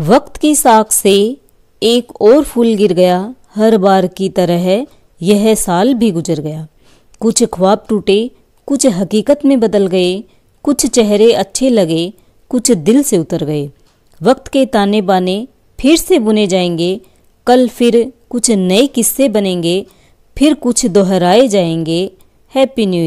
वक्त की साख से एक और फूल गिर गया हर बार की तरह यह साल भी गुजर गया कुछ ख्वाब टूटे कुछ हकीकत में बदल गए कुछ चेहरे अच्छे लगे कुछ दिल से उतर गए वक्त के ताने बाने फिर से बुने जाएंगे कल फिर कुछ नए किस्से बनेंगे फिर कुछ दोहराए जाएंगे हैप्पी न्यू